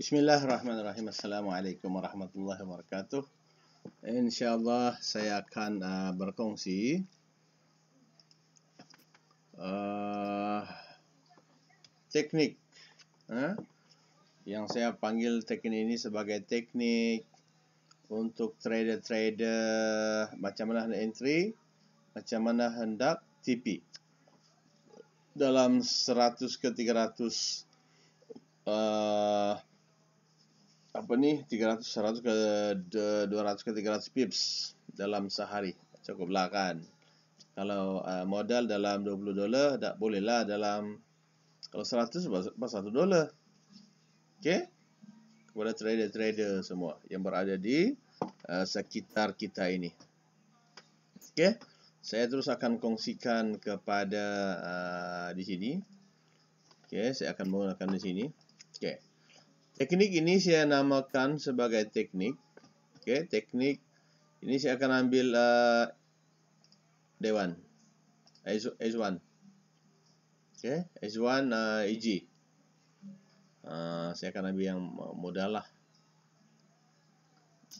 Bismillahirrahmanirrahim. Assalamualaikum warahmatullahi wabarakatuh. InsyaAllah saya akan uh, berkongsi uh, teknik. Uh, yang saya panggil teknik ini sebagai teknik untuk trader-trader macam mana hendak entry, macam mana hendak TP. Dalam 100 ke 300 uh, apa ni 300 100 ke 200 ke 300 pips dalam sehari cukuplah kan kalau uh, modal dalam 20 dolar tak bolehlah dalam kalau 100 pas 1 dolar okey kepada trader-trader semua yang berada di uh, sekitar kita ini okey saya terus akan kongsikan kepada uh, di sini okey saya akan menggunakan di sini okey Teknik ini saya namakan sebagai teknik. Oke, teknik ini saya akan ambil uh, D1. S1. Oke, okay, S1 uh, EG. Uh, saya akan ambil yang mudah lah.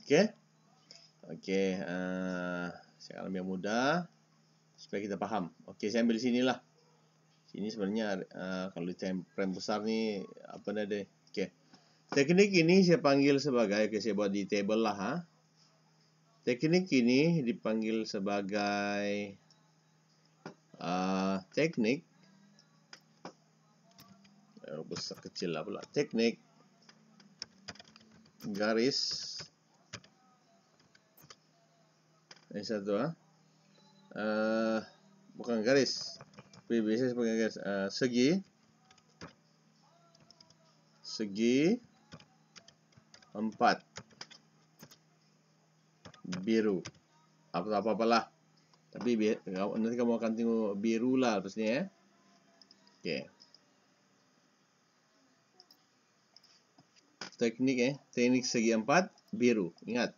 Oke. Okay? Oke, uh, saya akan ambil yang mudah supaya kita paham. Oke, saya ambil sinilah. Sini sebenarnya uh, kalau di frame besar nih apa deh. Oke. Teknik ini saya panggil sebagai, oke saya buat di table lah ha. Teknik ini dipanggil sebagai uh, teknik. Oh, besar kecil lah pula. Teknik garis ini satu ha. Uh, bukan garis. Biasanya sebagai garis uh, segi segi empat biru apa tak apa apalah tapi nanti kamu akan tengok biru lah lepas ni ya eh. teknik eh teknik segi empat biru ingat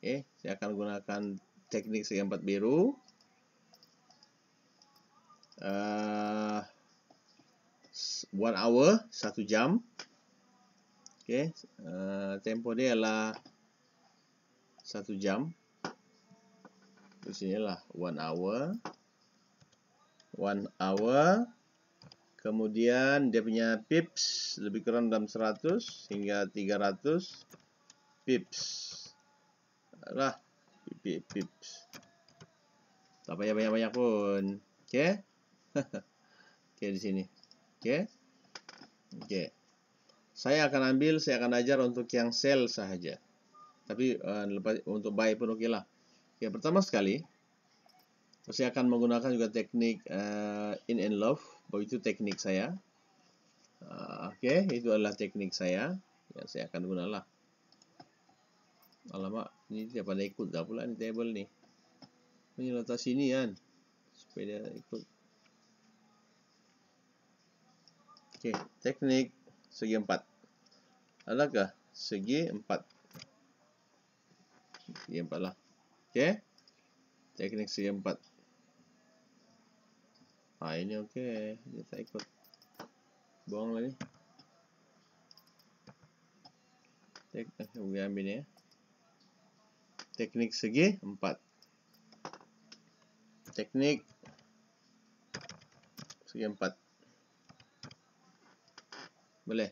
okey saya akan gunakan teknik segi empat biru ah, One hour, satu jam. Oke, okay, uh, eh, tempo dia adalah satu jam. Di sini lah one hour, one hour. Kemudian dia punya pips lebih kurang dalam 100 hingga 300 pips. Lah, pips. Tak payah banyak-banyak pun. Oke. Okay? Oke okay, di sini. Oke. Okay? Oke. Okay. Saya akan ambil, saya akan ajar untuk yang sell saja. Tapi uh, untuk buy pun oke okay lah. Ya, pertama sekali, saya akan menggunakan juga teknik uh, in and love. Oh, itu teknik saya. Uh, oke, okay, itu adalah teknik saya. Ya, saya akan gunalah. Alamak, ini tidak pada ikut dah pula ini table nih. Ini letak sini kan. Supaya dia ikut. Oke, teknik Segi 4. Adakah segi 4? Segi 4 lah. Okey. Teknik segi 4. ha ah, ini okey. Ini tak ikut. Buang lagi. Teknik eh, ambil ni ya. Teknik segi 4. Teknik segi 4. Boleh.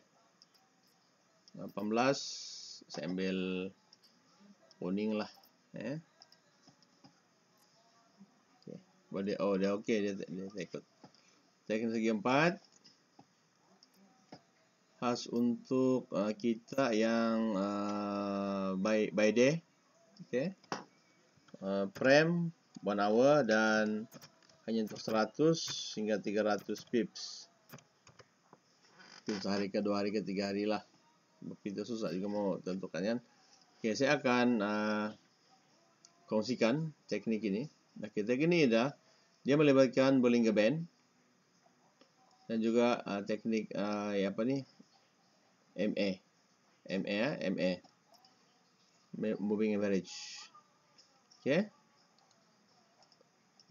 18 saya ambil kuning lah eh. Okey. Boleh oh dia okey dia dia ikut. Tekan segi 4. Khas untuk uh, kita yang uh, by by day. okay Uh, prem one hour dan hanya untuk 100 hingga 300 pips. sehari ke dua hari ke tiga hari lah begitu susah juga mau tentukan kan oke saya akan uh, kongsikan teknik ini nah kita gini ya dia melibatkan Bollinger Band dan juga uh, teknik uh, ya apa nih e. e, MA e. MA ya MA moving average oke okay.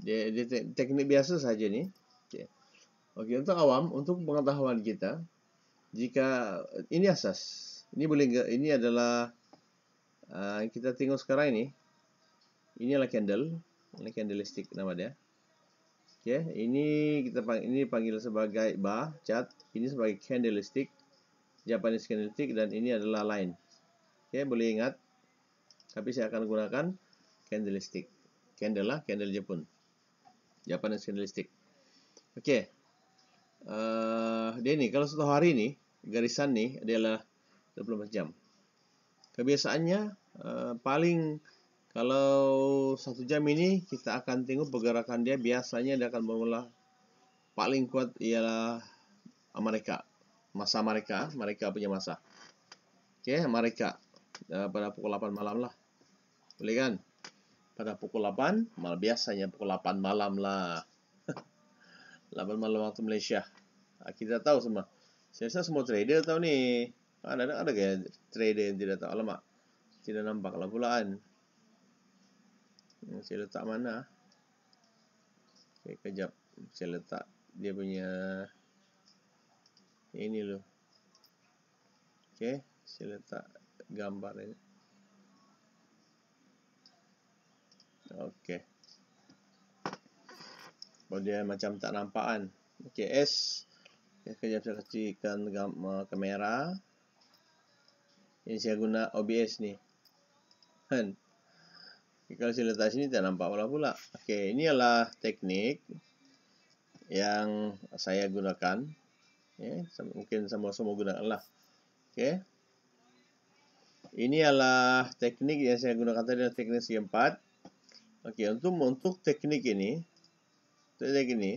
dia, dia te teknik biasa saja nih oke okay, untuk awam untuk pengetahuan kita jika ini asas ini boleh enggak ini adalah uh, kita tengok sekarang ini ini adalah candle ini candlestick nama dia oke okay. ini kita panggil ini panggil sebagai bar chart ini sebagai candlestick Japanese candlestick dan ini adalah line oke okay, boleh ingat tapi saya akan gunakan candlestick candle lah candle Jepun Japanese candlestick oke okay. uh, Denny kalau satu hari ini garisan nih adalah 24 jam. Kebiasaannya eh, paling kalau satu jam ini kita akan tengok pergerakan dia biasanya dia akan bermula paling kuat ialah Amerika masa mereka mereka punya masa. Oke, okay, mereka eh, pada pukul 8 malam lah. Boleh kan? Pada pukul 8, malam biasanya pukul 8 malam lah. 8 malam waktu Malaysia. Ah, kita tahu semua. Saya rasa semua trader tahu ni. Ah, ada ada ke trader yang tidak tahu alamak. Tidak nampak lah pula kan. Hmm, saya letak mana. Okay, kejap. Saya letak dia punya. Ini loh. Okay. Saya letak gambar ini. Okay. Kemudian macam tak nampak kan. Okay. S. Kita kecilkan eh, kamera. Ini saya guna OBS nih. Kan. Kalau saya letak sini tidak nampak pula pula. Oke, ini adalah teknik yang saya gunakan. Ya, mungkin sama-sama gunakan lah. Oke. Ini adalah teknik yang saya gunakan tadi teknik c 4. Oke, untuk untuk teknik ini, teknik ini,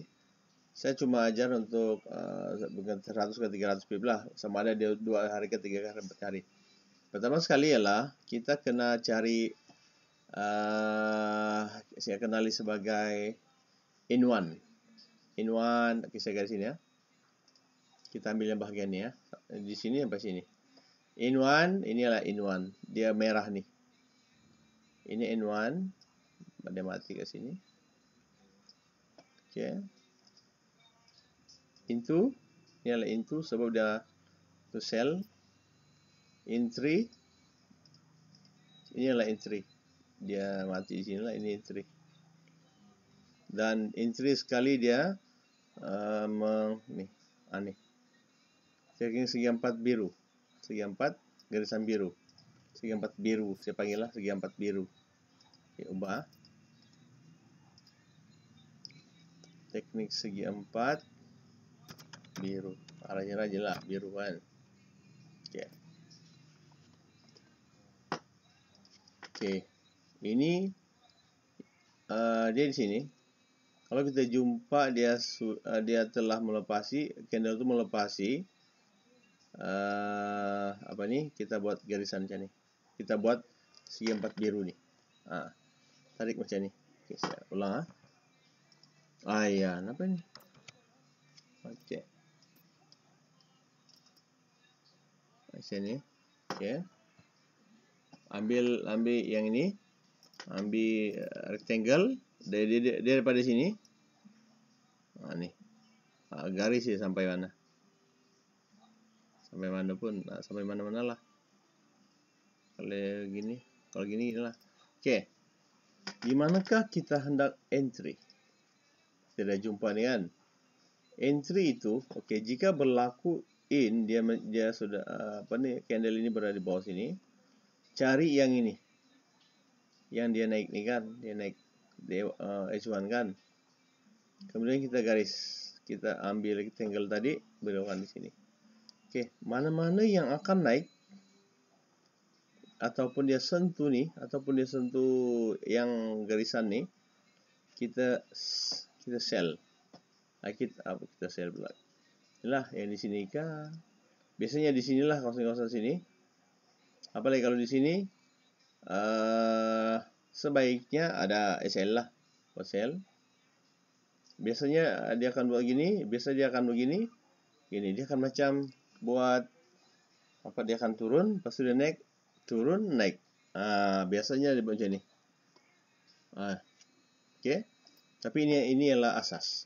saya cuma ajar untuk uh, eh, 100 ke 300 ratus lah sama ada dia dua hari ke tiga hari empat hari pertama sekali ialah kita kena cari uh, saya kenali sebagai in one in one okay, saya garis ini ya kita ambil yang bahagian ini ya di sini sampai sini in one ini adalah in one dia merah nih ini in one pada mati ke sini oke okay into ini adalah into sebab dia to cell entry ini adalah entry dia mati di sini lah ini entry dan entry sekali dia uh, eh, meng, ni aneh segi segi empat biru segi empat garisan biru segi empat biru saya panggil lah segi empat biru saya ubah teknik segi empat biru arahnya aja lah biru kan ya. oke okay. ini uh, dia di sini kalau kita jumpa dia uh, dia telah melepasi candle itu melepasi uh, apa nih kita buat garisan macam nih kita buat segi empat biru nih ah, tarik macam nih Oke, saya ulang ah ah kenapa nih oke sini oke ya. ambil ambil yang ini ambil eh, rectangle dari, dari daripada sini nah, nih ah, garis ya sampai mana sampai mana pun nah, sampai mana mana lah kalau gini kalau gini lah, oke okay. dimanakah kita hendak entry tidak jumpa nih kan entry itu oke jika berlaku in dia dia sudah ah, apa ni candle ini berada di bawah sini cari yang ini yang dia naik ni kan dia naik dia, uh, ah, H1 kan kemudian kita garis kita ambil tangle tadi belokan di sini Okey, mana-mana yang akan naik ataupun dia sentuh ni ataupun dia sentuh yang garisan ni kita kita sell. Ah, kita apa kita sell pula lah yang di sini kah? Biasanya di sinilah kawasan-kawasan sini. Apalagi kalau di sini uh, sebaiknya ada SL lah, SL. Biasanya dia akan buat gini, biasa dia akan begini, gini dia akan macam buat apa dia akan turun, pas dia naik, turun, naik. uh, biasanya dia buat macam ini. uh, ah, oke. Okay. Tapi ini ini adalah asas.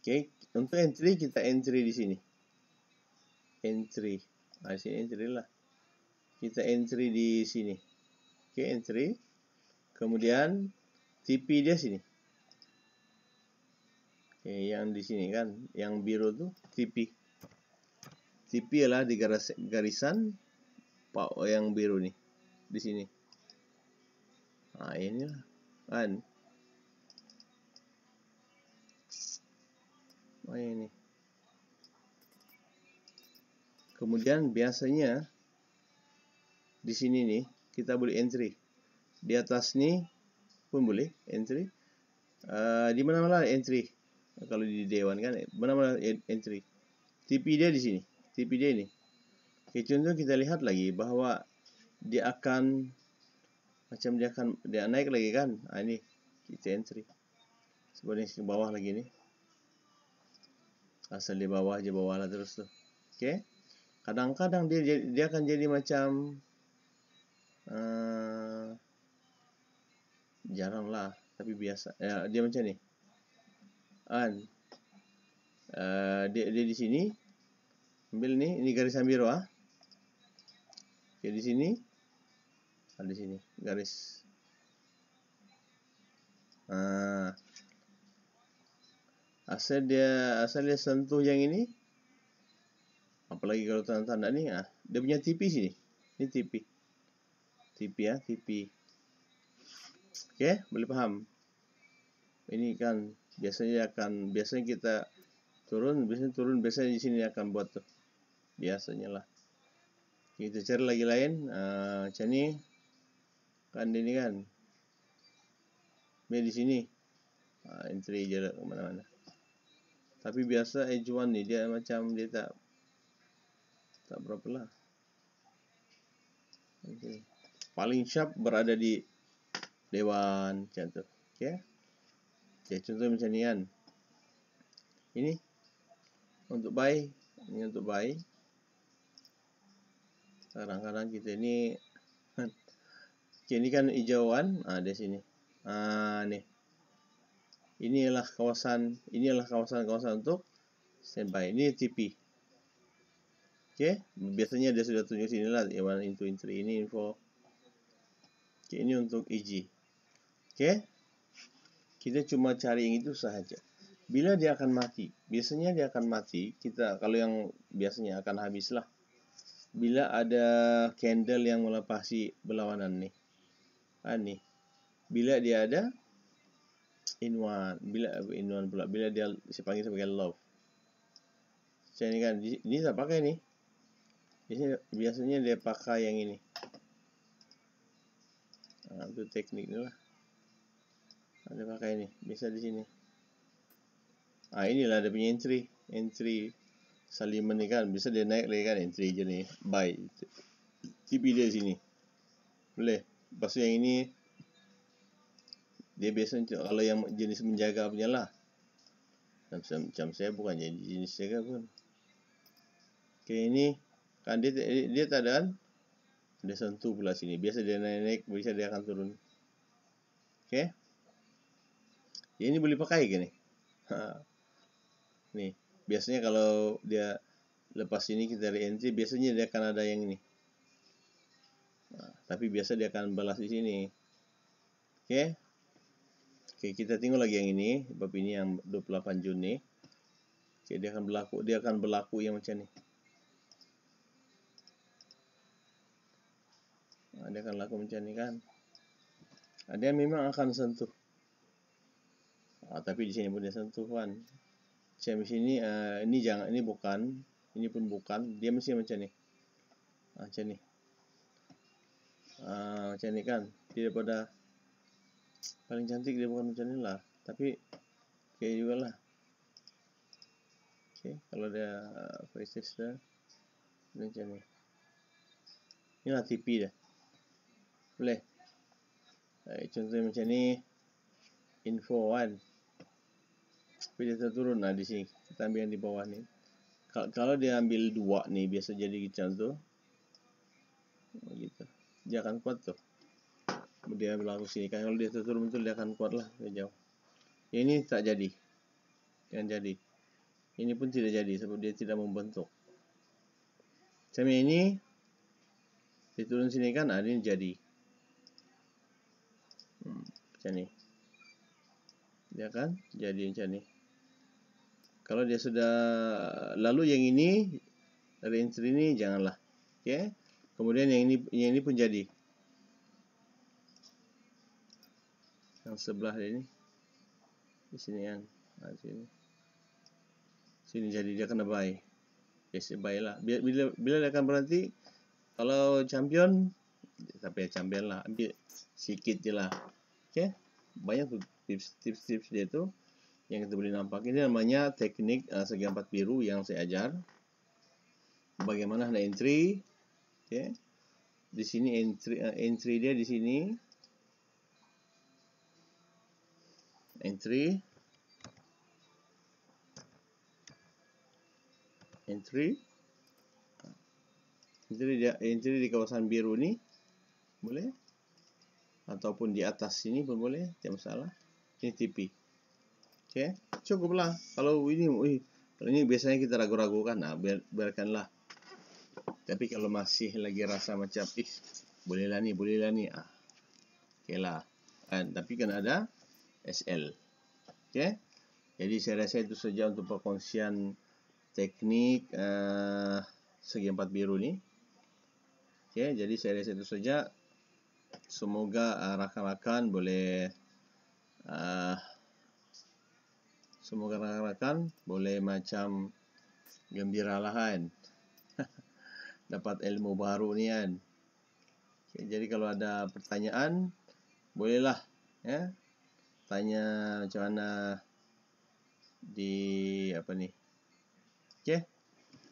Oke, okay untuk entry kita entry di sini entry nah sini entry lah kita entry di sini oke okay, entry kemudian TP dia sini oke okay, yang di sini kan yang biru tuh TP TP adalah di garis garisan pak yang biru nih di sini nah inilah kan oh iya, ini kemudian biasanya di sini nih kita boleh entry di atas nih pun boleh entry uh, di mana mana entry kalau di dewan kan eh, mana mana entry TP dia di sini TP dia ini Okay, contoh kita lihat lagi bahwa dia akan macam dia akan dia naik lagi kan nah, ini kita entry sebenarnya ke bawah lagi nih asal di bawah aja bawah lah terus tuh oke kadang-kadang dia dia akan jadi macam uh, eh, jarang lah tapi biasa ya dia macam ni an uh, dia dia di sini ambil ni ini garis biru ah dia di sini ada ah, sini garis ah uh, asal dia asal dia sentuh yang ini apalagi kalau tanda-tanda ni ah dia punya tipi sini ini tipi tipi ya ah, tipi oke boleh paham ini kan biasanya akan biasanya kita turun biasanya turun biasanya di sini akan buat tuh biasanya lah kita cari lagi lain uh, ni. kan ini kan dia di sini uh, entry jarak kemana-mana tapi biasa ejuan nih dia macam dia tak tak berapa lah okay. paling sharp berada di dewan contoh, oke ya okay. contoh macam ni kan ini untuk buy ini untuk buy kadang-kadang kita ni okay, ini kan hijauan ada ah, sini ah nih inilah kawasan inilah kawasan-kawasan untuk standby ini TP oke okay? biasanya dia sudah tunjuk sini lah ya mana into entry ini info oke okay, ini untuk EG oke okay? kita cuma cari yang itu saja bila dia akan mati biasanya dia akan mati kita kalau yang biasanya akan habis lah. bila ada candle yang melepasi berlawanan nih ah nih bila dia ada in one bila in one pula bila dia saya panggil sebagai love saya ni kan ni saya pakai ni ini biasanya dia pakai yang ini ha, ah, itu teknik tu lah ah, dia pakai ni biasa di sini Ah inilah ada punya entry entry saliman ni kan biasa dia naik lagi kan entry je ni buy tipi dia sini boleh pasal yang ini dia biasanya kalau yang jenis menjaga punya lah macam, macam saya bukan jadi jenis jaga pun oke ini kan dia dia keadaan dia kan? sentuh pula sini biasa dia naik, naik bisa dia akan turun oke ya, ini boleh pakai gini nih biasanya kalau dia lepas ini kita re-entry biasanya dia akan ada yang ini nah, tapi biasa dia akan balas di sini oke Oke, kita tinggal lagi yang ini, bab ini yang 28 Juni. Oke, dia akan berlaku, dia akan berlaku yang macam ini. Nah, dia akan laku macam ni kan. Nah, dia memang akan sentuh. Nah, tapi di sini pun dia sentuh kan. Macam di sini, uh, ini jangan, ini bukan, ini pun bukan. Dia mesti macam ni. Ah, macam ni. Uh, macam ni kan. Dia daripada paling cantik dia bukan ini lah tapi kayak juga lah oke okay, kalau dia faces dan ini channel ini lah TV dah boleh eh, contohnya macam ni info kan tapi dia turun lah di sini kita ambil yang di bawah ni kalau, dia ambil dua ni biasa jadi macam tu oh gitu dia akan kuat tuh dia berlaku sini kan kalau dia turun muncul dia akan kuat lah dia jauh ya, ini tak jadi yang jadi ini pun tidak jadi sebab dia tidak membentuk macam ini diturun sini kan ada ah, ini jadi hmm, macam ini dia ya kan jadi macam ini kalau dia sudah lalu yang ini dari entry ini janganlah oke kemudian yang ini yang ini pun jadi yang sebelah dia ni di sini kan ha, sini. sini jadi dia kena buy biasa buy lah bila, bila dia akan berhenti kalau champion tapi champion lah ambil sikit je lah okay? banyak tips-tips dia tu yang kita boleh nampak ini namanya teknik uh, segi empat biru yang saya ajar bagaimana nak entry okay? di sini entry uh, entry dia di sini entry entry entry dia entry di kawasan biru ni boleh ataupun di atas sini pun boleh tiada masalah ini tp okey cukuplah kalau ini ui, kalau ini biasanya kita ragu-ragu kan nah biarkanlah tapi kalau masih lagi rasa macam ih bolehlah ni bolehlah ni ah okeylah kan tapi kena ada SL. Oke. Jadi saya rasa itu saja untuk perkongsian teknik uh, segi empat biru ini. Oke, jadi saya rasa itu saja. Semoga eh, rakan-rakan uh, boleh uh, semoga rakan-rakan boleh macam gembiralah kan. Dapat ilmu baru ni kan. Okay, jadi kalau ada pertanyaan bolehlah ya tanya macam mana di apa nih oke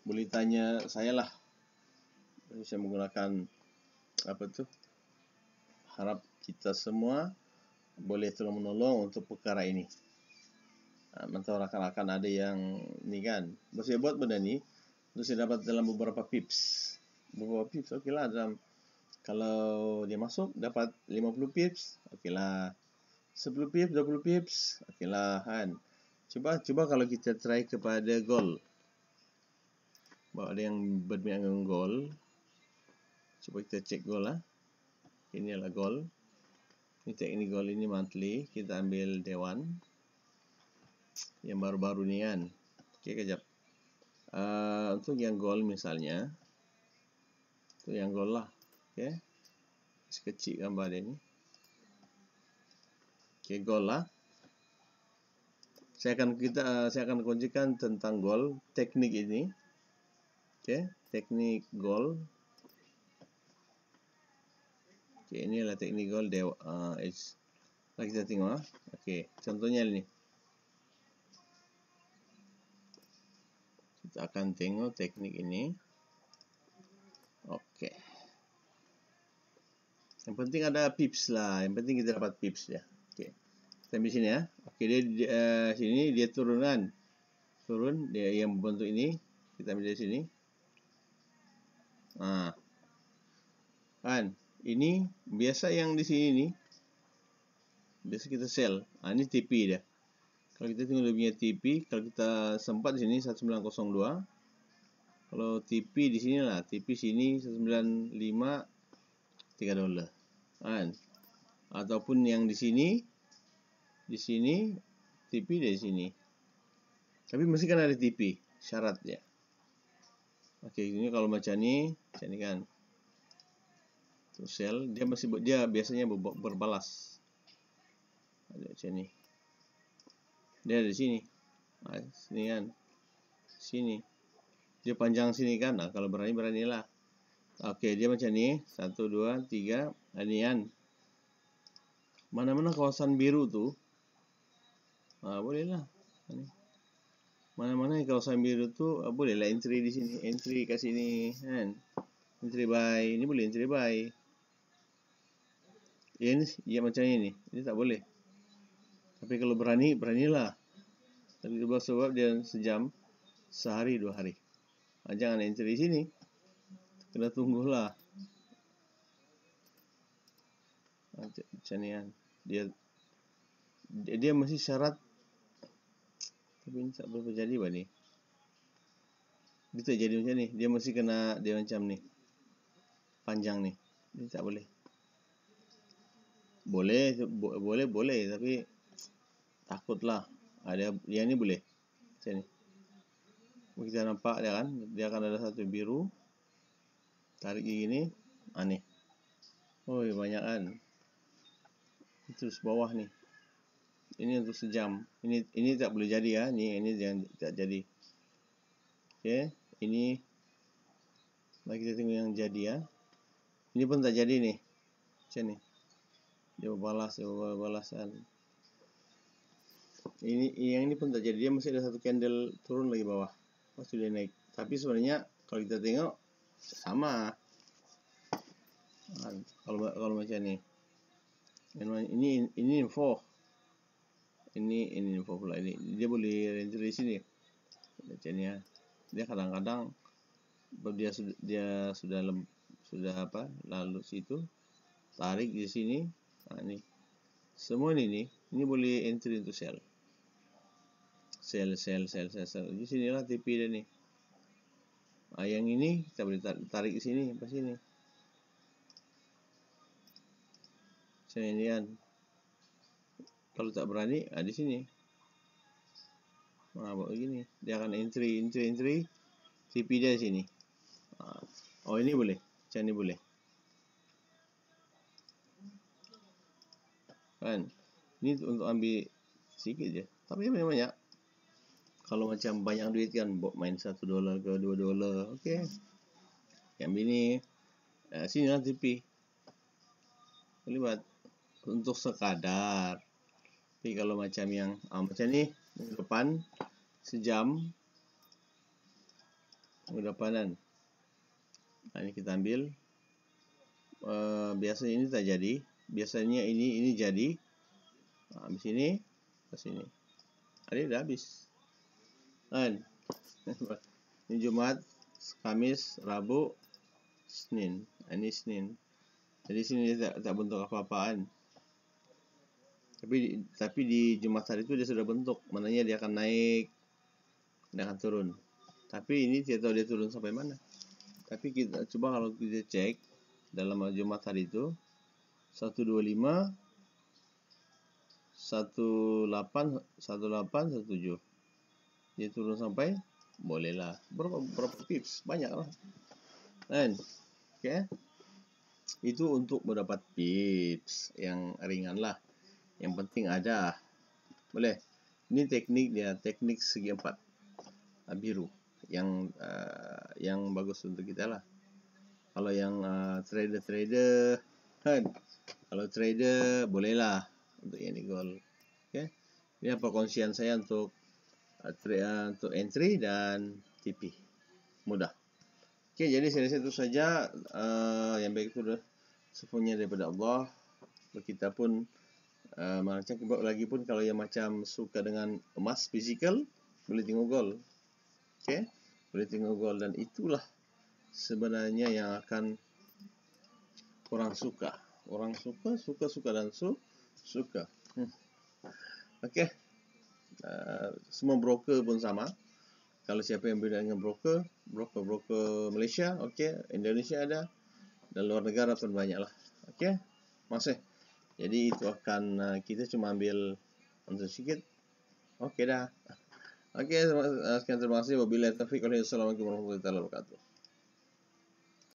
boleh tanya saya lah saya menggunakan apa tuh harap kita semua boleh tolong menolong untuk perkara ini mantau ah, rakan-rakan ada yang ni kan saya buat benda ni terus saya dapat dalam beberapa pips beberapa pips okey lah dalam kalau dia masuk dapat 50 pips okey lah 10 pips, 20 pips. Okeylah kan. Cuba cuba kalau kita try kepada gol. Bawa ada yang bermain dengan gol. Cuba kita cek gol lah. Ini adalah gol. Ini cek ini gol ini monthly. Kita ambil dewan. Yang baru-baru ni kan. Okey, kejap. Uh, untuk yang gol misalnya. untuk yang gol lah. Okey. Sekecil gambar dia ni. Oke, gol lah. Saya akan kita eh, saya akan kuncikan tentang gol teknik ini. Oke, teknik gol. Oke, ini adalah teknik gol dewa uh, eh, Lagi kita tengok. Ah. Oke, contohnya ini. Kita akan tengok teknik ini. Oke. Yang penting ada pips lah. Yang penting kita dapat pips ya. Oke. Sampai sini ya. Oke, dia di uh, eh, sini dia turunan. Turun dia yang bentuk ini. Kita ambil dari sini. Nah. Kan, ini biasa yang di sini nih. Biasa kita sell, Nah, ini TP dah. Kalau kita tinggal lebihnya TP, kalau kita sempat di sini 1902. Kalau TP di sini lah, TP sini 195 3 dolar. Kan? Ataupun yang di sini di sini TV di sini tapi mesti kan ada TV syaratnya oke ini kalau macam macam ini kan terus sel dia masih dia biasanya berbalas ada sini dia ada di sini nah, sini kan sini dia panjang sini kan nah kalau berani beranilah oke dia macam ini satu dua tiga anian nah, mana-mana kawasan biru tuh Ya ah boleh lah mana-mana kalau sambil tu bolehlah boleh entry di sini entry kat sini kan entry by ini boleh entry by iya, ini ni yang macam ini. ini tak boleh tapi kalau berani beranilah tapi sebab sebab dia sejam sehari dua hari Ah, jangan entry di sini kena tunggulah macam ah, ni kan dia, dia masih syarat Tapi ni tak boleh jadi bah ni Dia jadi macam ni Dia mesti kena dia macam ni Panjang ni Dia tak boleh Boleh bo Boleh boleh tapi Takutlah ada ah, Yang ni boleh Macam ni Kita nampak dia kan Dia akan ada satu biru Tarik gigi ni Aneh Oh banyak kan Terus bawah ni ini untuk sejam ini ini tak boleh jadi ya ini ini jangan tak jadi oke ini mari kita tengok yang jadi ya ini pun tak jadi nih Cek nih dia balas dia balasan ini yang ini pun tak jadi dia masih ada satu candle turun lagi bawah Pasti dia naik tapi sebenarnya kalau kita tengok sama kalau kalau macam ni. ini ini info ini ini pula ini dia boleh entry di sini bacanya dia kadang-kadang dia sudah dia sudah lem, sudah apa lalu situ tarik di sini nah ini semua ini nih ini boleh entry into cell sel sel sel sel sel di sinilah TP dia nih nah, yang ini kita boleh tarik, di sini pas sini sini kalau tak berani nah di sini nah begini dia akan entry entry entry tipi dia di sini ah. oh ini boleh macam ni boleh kan ini untuk ambil sikit je tapi memang banyak kalau macam banyak duit kan buat main satu dolar ke dua dolar okey yang ini eh, ah, sini lah tipi terlibat untuk sekadar tapi kalau macam yang ah, macam ni minggu depan sejam minggu depanan nah, ini kita ambil uh, biasanya ini tak jadi biasanya ini ini jadi nah, habis ini ke sini hari dah habis kan ini Jumat Kamis Rabu Senin nah, ini Senin jadi sini tak, tak bentuk apa-apaan tapi tapi di Jumat hari itu dia sudah bentuk mananya dia akan naik dia akan turun tapi ini tidak tahu dia turun sampai mana tapi kita coba kalau kita cek dalam Jumat hari itu 125 18 17 dia turun sampai bolehlah berapa berapa pips banyak lah dan oke okay. itu untuk mendapat pips yang ringan lah Yang penting ada. Boleh. Ini teknik dia, teknik segi empat ah, biru yang uh, yang bagus untuk kita lah. Kalau yang ah, trader-trader uh, kan. Kalau trader bolehlah untuk ini gol. Okay, Ini apa konsian saya untuk uh, untuk entry dan TP. Mudah. Okay, jadi saya rasa itu saja uh, yang baik itu sepunya daripada Allah. Kita pun uh, macam kebab lagi pun kalau yang macam suka dengan emas fizikal boleh tengok gol okey boleh tengok gol dan itulah sebenarnya yang akan orang suka orang suka suka suka dan su suka hmm. okey uh, semua broker pun sama kalau siapa yang berada dengan broker broker-broker Malaysia okey Indonesia ada dan luar negara pun banyaklah okey masih jadi itu akan eh, kita cuma ambil untuk sedikit oke dah oke eh, sekian terima kasih wabillahi taufiq Assalamualaikum warahmatullahi wabarakatuh